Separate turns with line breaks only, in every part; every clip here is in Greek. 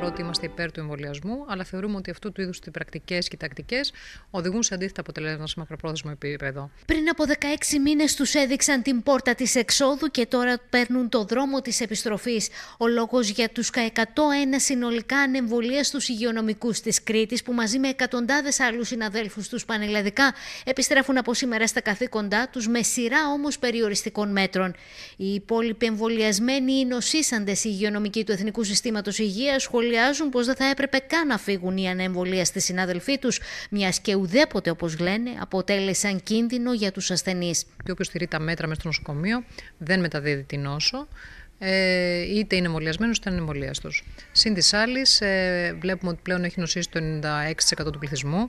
παρότι είμαστε υπέρ του εμβολιασμού, αλλά θεωρούμε ότι αυτού του είδους οι πρακτικές και τακτικές οδηγούν σε αντίθετα αποτελέσματα σε μακροπρόθεσμο επίπεδο.
Πριν από 16 μήνες τους έδειξαν την πόρτα της εξόδου και τώρα παίρνουν το δρόμο της επιστροφής. Ο λόγος για τους 101 συνολικά ανεμβολία στους υγειονομικούς της Κρήτης, που μαζί με εκατοντάδες άλλους συναδέλφους τους πανελλαδικά επιστρέφουν από σήμερα στα καθήκοντά τους με σειρά όμως περιοριστικών μέτρων. Οι υπόλοιποι εμβολιασμένοι ή νοσήσαντε υγειονομικοί του Εθνικού Συστήματος Υγείας, σχολιάζουν πως δεν θα έπρεπε καν να φύγουν οι στη συνάδελφοί τους, μιας και ουδέποτε, όπως λένε, αποτέλεσαν κίνδυνο για τους ασθενείς. Και όποιος τηρεί τα μέτρα μες στο νοσοκομείο
δεν μεταδίδει την νόσο. Ε, είτε είναι εμβολιασμένος είτε είναι εμβολίαστος. Συν της άλλης, ε, βλέπουμε ότι πλέον έχει νοσήσει το 96% του πληθυσμού.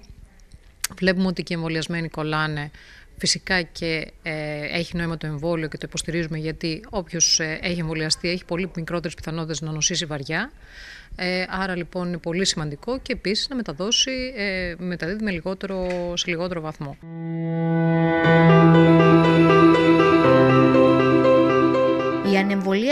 Βλέπουμε ότι και οι εμβολιασμένοι κολλάνε Φυσικά και ε, έχει νόημα το εμβόλιο και το υποστηρίζουμε γιατί όποιος ε, έχει εμβολιαστεί έχει πολύ μικρότερες πιθανότητες να νοσήσει βαριά. Ε, άρα λοιπόν είναι πολύ σημαντικό και επίσης να μεταδώσει, ε, μεταδίδει με λιγότερο, σε λιγότερο βαθμό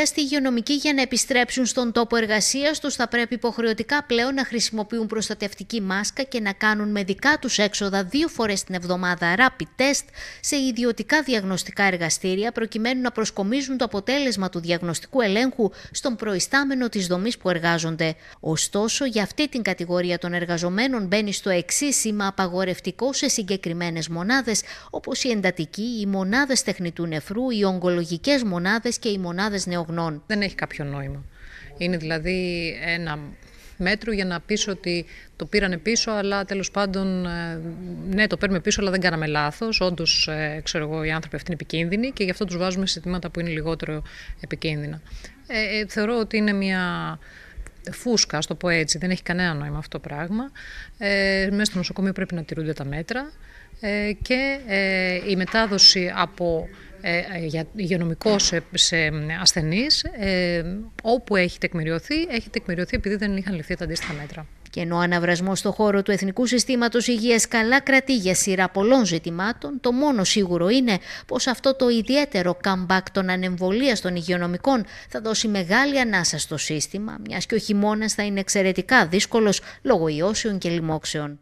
στη υγειονομική για να επιστρέψουν στον τόπο εργασίας τους θα πρέπει υποχρεωτικά πλέον να χρησιμοποιούν προστατευτική μάσκα και να κάνουν με δικά τους έξοδα δύο φορές την εβδομάδα rapid test σε ιδιωτικά διαγνωστικά εργαστήρια, προκειμένου να προσκομίζουν το αποτέλεσμα του διαγνωστικού ελέγχου στον προϊστάμενο της δομής που εργάζονται. Ωστόσο, για αυτή την κατηγορία των εργαζομένων μπαίνει στο εξής σήμα απαγορευτικό σε συγκεκριμένες μονάδες, όπως η εντατική, οι μονάδες τεχνητού νεφρού, οι ογκολογικές μονάδες και οι μονάδες δεν έχει κάποιο νόημα.
Είναι δηλαδή ένα μέτρο για να πεις ότι το πήρανε πίσω, αλλά τέλος πάντων, ε, ναι, το παίρνουμε πίσω, αλλά δεν κάναμε λάθος. Όντως, ε, ξέρω εγώ, οι άνθρωποι αυτοί είναι επικίνδυνοι και γι' αυτό τους βάζουμε σε τμήματα που είναι λιγότερο επικίνδυνα. ε, ε θεωρώ ότι είναι μια φούσκα, ας το πω έτσι, δεν έχει κανένα νόημα αυτό το πράγμα. Ε, μέσα στο νοσοκομείο πρέπει να τηρούνται τα μέτρα ε, και ε, η μετάδοση από ε, για υγειονομικό σε, σε ασθενείς, όπου έχει τεκμηριωθεί, έχει τεκμηριωθεί επειδή
δεν είχαν ληφθεί τα αντίστοιχα μέτρα. Και ενώ ο αναβρασμός στο χώρο του Εθνικού Συστήματος Υγείας καλά κρατεί για σειρά πολλών ζητημάτων, το μόνο σίγουρο είναι πως αυτό το ιδιαίτερο comeback των ανεμβολίας των υγειονομικών θα δώσει μεγάλη ανάσα στο σύστημα, μιας και ο χειμώνας θα είναι εξαιρετικά δύσκολος λόγω ιώσεων και λοιμόξεων.